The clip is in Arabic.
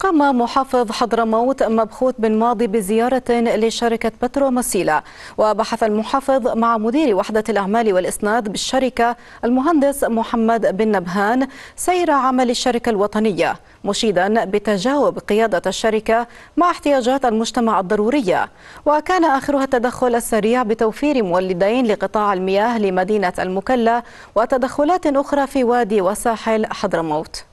قام محافظ حضرموت مبخوت بن ماضي بزيارة لشركة بترو مسيلة وبحث المحافظ مع مدير وحدة الأعمال والإسناد بالشركة المهندس محمد بن نبهان سير عمل الشركة الوطنية مشيدا بتجاوب قيادة الشركة مع احتياجات المجتمع الضرورية وكان آخرها التدخل السريع بتوفير مولدين لقطاع المياه لمدينة المكلا وتدخلات أخرى في وادي وساحل حضرموت